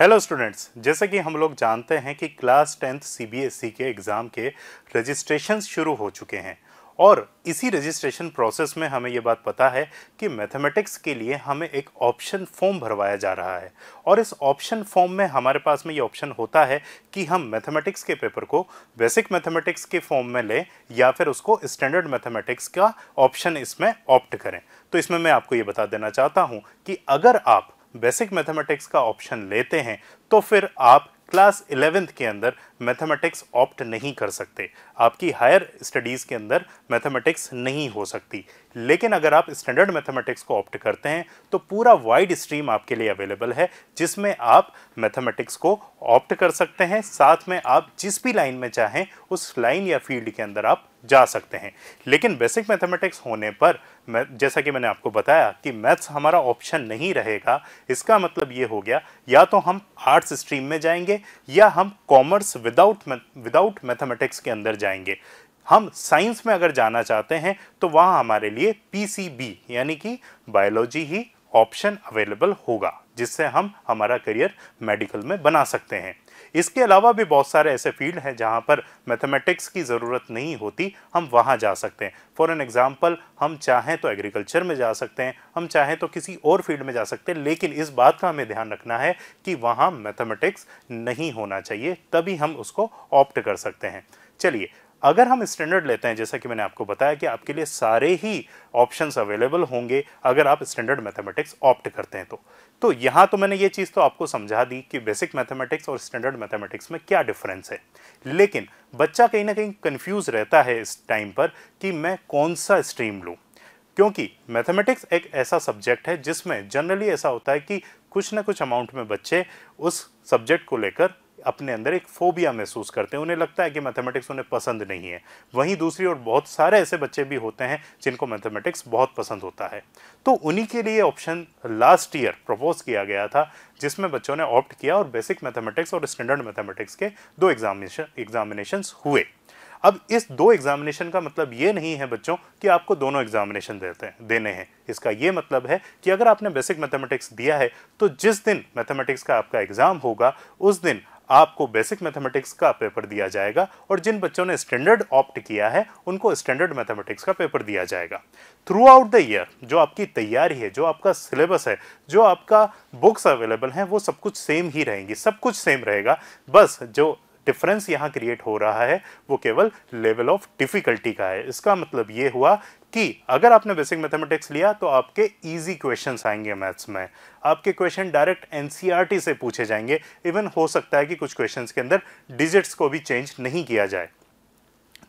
hello students जैसे कि हम लोग जानते हैं कि क्लास टेंथ सीबीएसई के एग्ज़ाम के रजिस्ट्रेशन शुरू हो चुके हैं और इसी रजिस्ट्रेशन प्रोसेस में हमें ये बात पता है कि मैथमेटिक्स के लिए हमें एक ऑप्शन फॉर्म भरवाया जा रहा है और इस ऑप्शन फॉर्म में हमारे पास में ये ऑप्शन होता है कि हम मैथमेटिक्स के पेपर को बेसिक मैथमेटिक्स के फॉर्म में लें या फिर उसको स्टैंडर्ड मैथमेटिक्स का ऑप्शन इसमें ऑप्ट करें तो इसमें मैं आपको ये बता देना चाहता हूँ कि अगर आप बेसिक मैथमेटिक्स का ऑप्शन लेते हैं तो फिर आप क्लास इलेवेंथ के अंदर मैथमेटिक्स ऑप्ट नहीं कर सकते आपकी हायर स्टडीज़ के अंदर मैथमेटिक्स नहीं हो सकती लेकिन अगर आप स्टैंडर्ड मैथमेटिक्स को ऑप्ट करते हैं तो पूरा वाइड स्ट्रीम आपके लिए अवेलेबल है जिसमें आप मैथमेटिक्स को ऑप्ट कर सकते हैं साथ में आप जिस भी लाइन में चाहें उस लाइन या फील्ड के अंदर आप जा सकते हैं लेकिन बेसिक मैथमेटिक्स होने पर मैं जैसा कि मैंने आपको बताया कि मैथ्स हमारा ऑप्शन नहीं रहेगा इसका मतलब ये हो गया या तो हम आर्ट्स स्ट्रीम में जाएंगे या हम कॉमर्स विदाउट विदाउट मैथमेटिक्स के अंदर जाएंगे हम साइंस में अगर जाना चाहते हैं तो वहाँ हमारे लिए पीसीबी यानी कि बायोलॉजी ही ऑप्शन अवेलेबल होगा जिससे हम हमारा करियर मेडिकल में बना सकते हैं इसके अलावा भी बहुत सारे ऐसे फील्ड हैं जहाँ पर मैथमेटिक्स की ज़रूरत नहीं होती हम वहाँ जा सकते हैं फॉर एन एग्ज़ाम्पल हम चाहें तो एग्रीकल्चर में जा सकते हैं हम चाहें तो किसी और फील्ड में जा सकते हैं लेकिन इस बात का हमें ध्यान रखना है कि वहाँ मैथमेटिक्स नहीं होना चाहिए तभी हम उसको ऑप्ट कर सकते हैं चलिए अगर हम स्टैंडर्ड लेते हैं जैसा कि मैंने आपको बताया कि आपके लिए सारे ही ऑप्शंस अवेलेबल होंगे अगर आप स्टैंडर्ड मैथमेटिक्स ऑप्ट करते हैं तो तो यहाँ तो मैंने ये चीज़ तो आपको समझा दी कि बेसिक मैथमेटिक्स और स्टैंडर्ड मैथमेटिक्स में क्या डिफरेंस है लेकिन बच्चा कहीं ना कहीं कन्फ्यूज़ रहता है इस टाइम पर कि मैं कौन सा स्ट्रीम लूँ क्योंकि मैथमेटिक्स एक ऐसा सब्जेक्ट है जिसमें जनरली ऐसा होता है कि कुछ ना कुछ अमाउंट में बच्चे उस सब्जेक्ट को लेकर अपने अंदर एक फोबिया महसूस करते हैं उन्हें लगता है कि मैथमेटिक्स उन्हें पसंद नहीं है वहीं दूसरी ओर बहुत सारे ऐसे बच्चे भी होते हैं जिनको मैथमेटिक्स बहुत पसंद होता है तो उन्हीं के लिए ऑप्शन लास्ट ईयर प्रपोज किया गया था जिसमें बच्चों ने ऑप्ट किया और बेसिक मैथमेटिक्स और स्टैंडर्ड मैथमेटिक्स के दो एग्जामिनेशन एग्जामिनेशन हुए अब इस दो एग्जामिनेशन का मतलब ये नहीं है बच्चों कि आपको दोनों एग्जामिनेशन देते हैं देने हैं इसका ये मतलब है कि अगर आपने बेसिक मैथमेटिक्स दिया है तो जिस दिन मैथमेटिक्स का आपका एग्ज़ाम होगा उस दिन आपको बेसिक मैथमेटिक्स का पेपर दिया जाएगा और जिन बच्चों ने स्टैंडर्ड ऑप्ट किया है उनको स्टैंडर्ड मैथमेटिक्स का पेपर दिया जाएगा थ्रू आउट द ईयर जो आपकी तैयारी है जो आपका सिलेबस है जो आपका बुक्स अवेलेबल हैं वो सब कुछ सेम ही रहेंगी सब कुछ सेम रहेगा बस जो डिफरेंस यहाँ क्रिएट हो रहा है वो केवल लेवल ऑफ डिफ़िकल्टी का है इसका मतलब ये हुआ कि अगर आपने बेसिक मैथमेटिक्स लिया तो आपके इजी क्वेश्चन आएंगे मैथ्स में आपके क्वेश्चन डायरेक्ट एन से पूछे जाएंगे इवन हो सकता है कि कुछ क्वेश्चन के अंदर डिजिट्स को भी चेंज नहीं किया जाए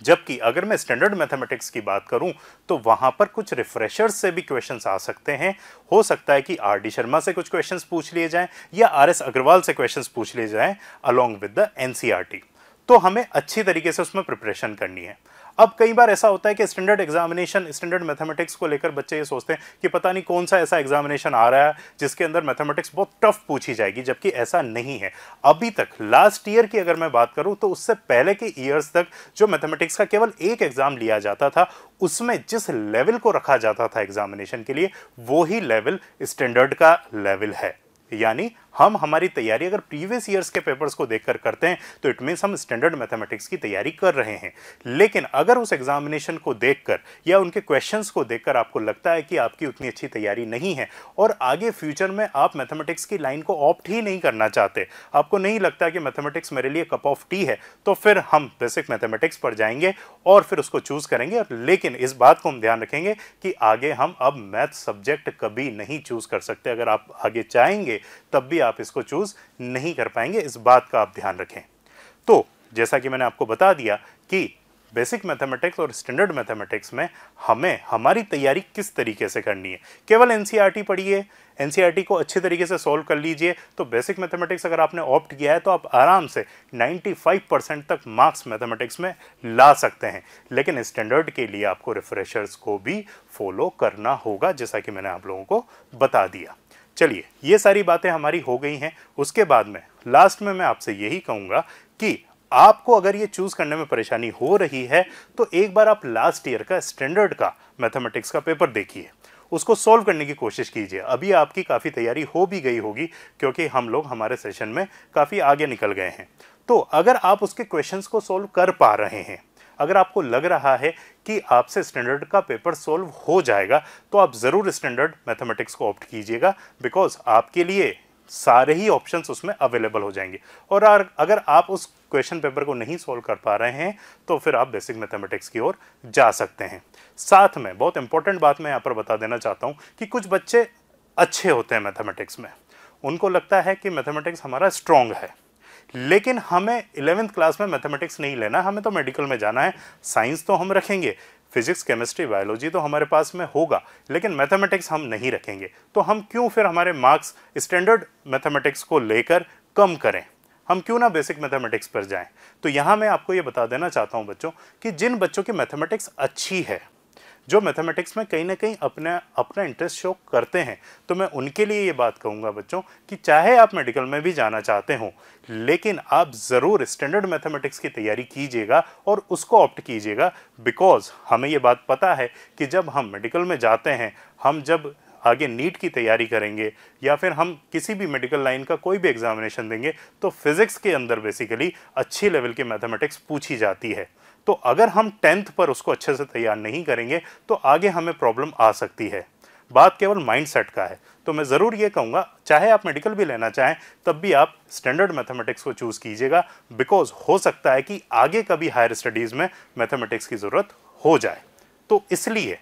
जबकि अगर मैं स्टैंडर्ड मैथमेटिक्स की बात करूं तो वहां पर कुछ रिफ्रेशर्स से भी क्वेश्चंस आ सकते हैं हो सकता है कि आर डी शर्मा से कुछ क्वेश्चंस पूछ लिए जाएं या आर एस अग्रवाल से क्वेश्चंस पूछ लिए जाएं अलोंग विद द एनसीईआरटी तो हमें अच्छी तरीके से उसमें प्रिपरेशन करनी है अब कई बार ऐसा होता है कि स्टैंडर्ड एग्जामिनेशन स्टैंडर्ड मैथमेटिक्स को लेकर बच्चे ये सोचते हैं कि पता नहीं कौन सा ऐसा एग्जामिनेशन आ रहा है जिसके अंदर मैथमेटिक्स बहुत टफ पूछी जाएगी जबकि ऐसा नहीं है अभी तक लास्ट ईयर की अगर मैं बात करूँ तो उससे पहले के ईयर्स तक जो मैथमेटिक्स का केवल एक एग्ज़ाम लिया जाता था उसमें जिस लेवल को रखा जाता था एग्जामिनेशन के लिए वो लेवल स्टैंडर्ड का लेवल है यानी हम हमारी तैयारी अगर प्रीवियस ईयर्स के पेपर्स को देखकर करते हैं तो इट मीन्स हम स्टैंडर्ड मैथमेटिक्स की तैयारी कर रहे हैं लेकिन अगर उस एग्जामिनेशन को देखकर या उनके क्वेश्चंस को देखकर आपको लगता है कि आपकी उतनी अच्छी तैयारी नहीं है और आगे फ्यूचर में आप मैथमेटिक्स की लाइन को ऑप्ट ही नहीं करना चाहते आपको नहीं लगता कि मैथमेटिक्स मेरे लिए कप ऑफ टी है तो फिर हम बेसिक मैथमेटिक्स पर जाएंगे और फिर उसको चूज करेंगे और लेकिन इस बात को हम ध्यान रखेंगे कि आगे हम अब मैथ सब्जेक्ट कभी नहीं चूज कर सकते अगर आप आगे चाहेंगे तब भी भी आप इसको चूज़ नहीं कर पाएंगे इस बात का आप ध्यान रखें तो जैसा कि मैंने आपको बता दिया कि बेसिक मैथमेटिक्स और स्टैंडर्ड मैथमेटिक्स में हमें हमारी तैयारी किस तरीके से करनी है केवल एन e पढ़िए एन e को अच्छे तरीके से सॉल्व कर लीजिए तो बेसिक मैथमेटिक्स अगर आपने ऑप्ट किया है तो आप आराम से 95 परसेंट तक मार्क्स मैथमेटिक्स में ला सकते हैं लेकिन स्टैंडर्ड के लिए आपको रिफ्रेशर्स को भी फॉलो करना होगा जैसा कि मैंने आप लोगों को बता दिया चलिए ये सारी बातें हमारी हो गई हैं उसके बाद में लास्ट में मैं आपसे यही कहूँगा कि आपको अगर ये चूज़ करने में परेशानी हो रही है तो एक बार आप लास्ट ईयर का स्टैंडर्ड का मैथमेटिक्स का पेपर देखिए उसको सॉल्व करने की कोशिश कीजिए अभी आपकी काफ़ी तैयारी हो भी गई होगी क्योंकि हम लोग हमारे सेशन में काफ़ी आगे निकल गए हैं तो अगर आप उसके क्वेश्चंस को सॉल्व कर पा रहे हैं अगर आपको लग रहा है कि आपसे स्टैंडर्ड का पेपर सॉल्व हो जाएगा तो आप ज़रूर स्टैंडर्ड मैथमेटिक्स को ऑप्ट कीजिएगा बिकॉज आपके लिए सारे ही ऑप्शंस उसमें अवेलेबल हो जाएंगे और अगर आप उस क्वेश्चन पेपर को नहीं सॉल्व कर पा रहे हैं तो फिर आप बेसिक मैथमेटिक्स की ओर जा सकते हैं साथ में बहुत इंपॉर्टेंट बात मैं यहाँ पर बता देना चाहता हूँ कि कुछ बच्चे अच्छे होते हैं मैथमेटिक्स में उनको लगता है कि मैथमेटिक्स हमारा स्ट्रॉन्ग है लेकिन हमें इलेवेंथ क्लास में मैथमेटिक्स नहीं लेना हमें तो मेडिकल में जाना है साइंस तो हम रखेंगे फिजिक्स केमिस्ट्री बायोलॉजी तो हमारे पास में होगा लेकिन मैथमेटिक्स हम नहीं रखेंगे तो हम क्यों फिर हमारे मार्क्स स्टैंडर्ड मैथमेटिक्स को लेकर कम करें हम क्यों ना बेसिक मैथमेटिक्स पर जाएं तो यहाँ मैं आपको ये बता देना चाहता हूँ बच्चों कि जिन बच्चों की मैथमेटिक्स अच्छी है जो मैथमेटिक्स में कहीं ना कहीं अपना अपना इंटरेस्ट शो करते हैं तो मैं उनके लिए ये बात कहूँगा बच्चों कि चाहे आप मेडिकल में भी जाना चाहते हों लेकिन आप ज़रूर स्टैंडर्ड मैथमेटिक्स की तैयारी कीजिएगा और उसको ऑप्ट कीजिएगा बिकॉज हमें ये बात पता है कि जब हम मेडिकल में जाते हैं हम जब आगे नीट की तैयारी करेंगे या फिर हम किसी भी मेडिकल लाइन का कोई भी एग्जामिनेशन देंगे तो फिज़िक्स के अंदर बेसिकली अच्छी लेवल की मैथमेटिक्स पूछी जाती है तो अगर हम टेंथ पर उसको अच्छे से तैयार नहीं करेंगे तो आगे हमें प्रॉब्लम आ सकती है बात केवल माइंडसेट का है तो मैं ज़रूर ये कहूँगा चाहे आप मेडिकल भी लेना चाहें तब भी आप स्टैंडर्ड मैथमेटिक्स को चूज़ कीजिएगा बिकॉज हो सकता है कि आगे कभी हायर स्टडीज़ में मैथमेटिक्स की ज़रूरत हो जाए तो इसलिए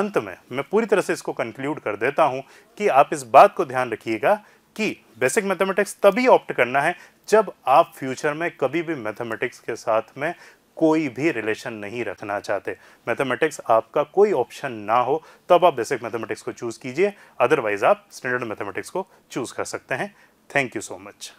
अंत में मैं पूरी तरह से इसको कंक्लूड कर देता हूँ कि आप इस बात को ध्यान रखिएगा कि बेसिक मैथमेटिक्स तभी ऑप्ट करना है जब आप फ्यूचर में कभी भी मैथमेटिक्स के साथ में कोई भी रिलेशन नहीं रखना चाहते मैथमेटिक्स आपका कोई ऑप्शन ना हो तब आप बेसिक मैथमेटिक्स को चूज़ कीजिए अदरवाइज़ आप स्टैंडर्ड मैथमेटिक्स को चूज़ कर सकते हैं थैंक यू सो मच